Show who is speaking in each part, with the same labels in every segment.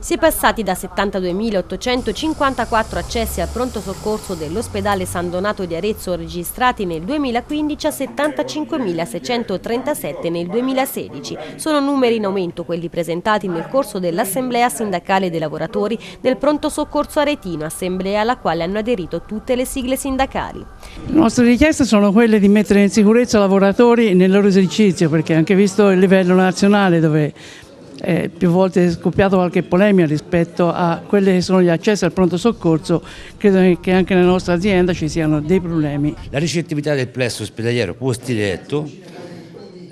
Speaker 1: Si è passati da 72.854 accessi al pronto soccorso dell'ospedale San Donato di Arezzo registrati nel 2015 a 75.637 nel 2016. Sono numeri in aumento quelli presentati nel corso dell'Assemblea Sindacale dei Lavoratori del Pronto Soccorso Aretino, assemblea alla quale hanno aderito tutte le sigle sindacali.
Speaker 2: Le nostre richieste sono quelle di mettere in sicurezza i lavoratori nel loro esercizio, perché anche visto il livello nazionale dove eh, più volte è scoppiata qualche polemica rispetto a quelli che sono gli accessi al pronto soccorso, credo che anche nella nostra azienda ci siano dei problemi.
Speaker 3: La ricettività del plesso ospedaliero post-diretto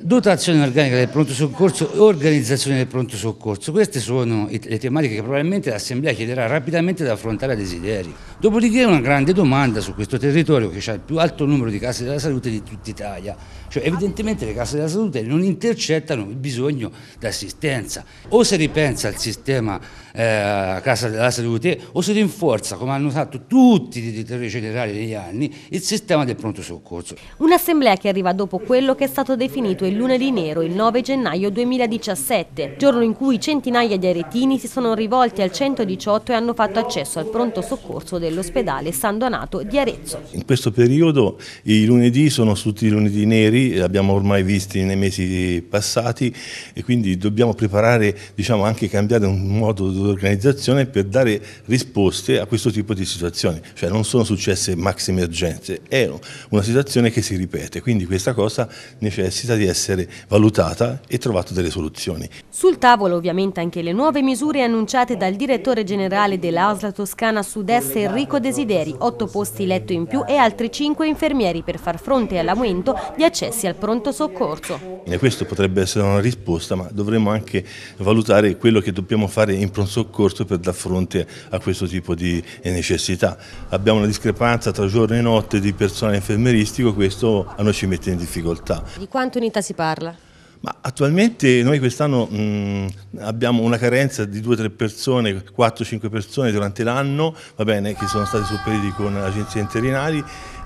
Speaker 3: dotazione organica del pronto soccorso, e organizzazione del pronto soccorso. Queste sono le tematiche che probabilmente l'Assemblea chiederà rapidamente da affrontare a desideri. Dopodiché una grande domanda su questo territorio che ha il più alto numero di case della salute di tutta Italia. Cioè evidentemente le case della salute non intercettano il bisogno di assistenza. O si ripensa al sistema eh, casa della salute o si rinforza, come hanno fatto tutti i territori generali negli anni, il sistema del pronto soccorso.
Speaker 1: Un'assemblea che arriva dopo quello che è stato definito il lunedì nero, il 9 gennaio 2017, giorno in cui centinaia di aretini si sono rivolti al 118 e hanno fatto accesso al pronto soccorso dell'ospedale San Donato di Arezzo.
Speaker 4: In questo periodo i lunedì sono tutti lunedì neri, li abbiamo ormai visti nei mesi passati e quindi dobbiamo preparare, diciamo anche cambiare un modo di organizzazione per dare risposte a questo tipo di situazioni, cioè non sono successe maxi emergenze, è una situazione che si ripete, quindi questa cosa necessita di essere essere valutata e trovato delle soluzioni.
Speaker 1: Sul tavolo ovviamente anche le nuove misure annunciate dal direttore generale dell'ASLA Toscana Sud-Est Enrico Desideri, otto posti letto in più e altri cinque infermieri per far fronte all'aumento di accessi al pronto soccorso.
Speaker 4: E questo potrebbe essere una risposta ma dovremmo anche valutare quello che dobbiamo fare in pronto soccorso per dar fronte a questo tipo di necessità. Abbiamo una discrepanza tra giorno e notte di personale infermieristico, questo a noi ci mette in difficoltà.
Speaker 1: Di quanto unità si si parla?
Speaker 4: Ma attualmente noi quest'anno mm, abbiamo una carenza di 2-3 persone, 4-5 persone durante l'anno, va bene, che sono stati sopperiti con agenzie interinali,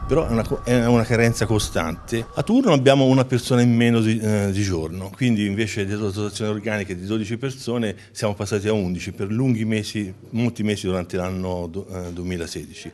Speaker 4: però è una, è una, carenza costante. A turno abbiamo una persona in meno di, eh, di giorno, quindi invece della dotazione organica di 12 persone siamo passati a 11 per lunghi mesi, molti mesi durante l'anno eh, 2016.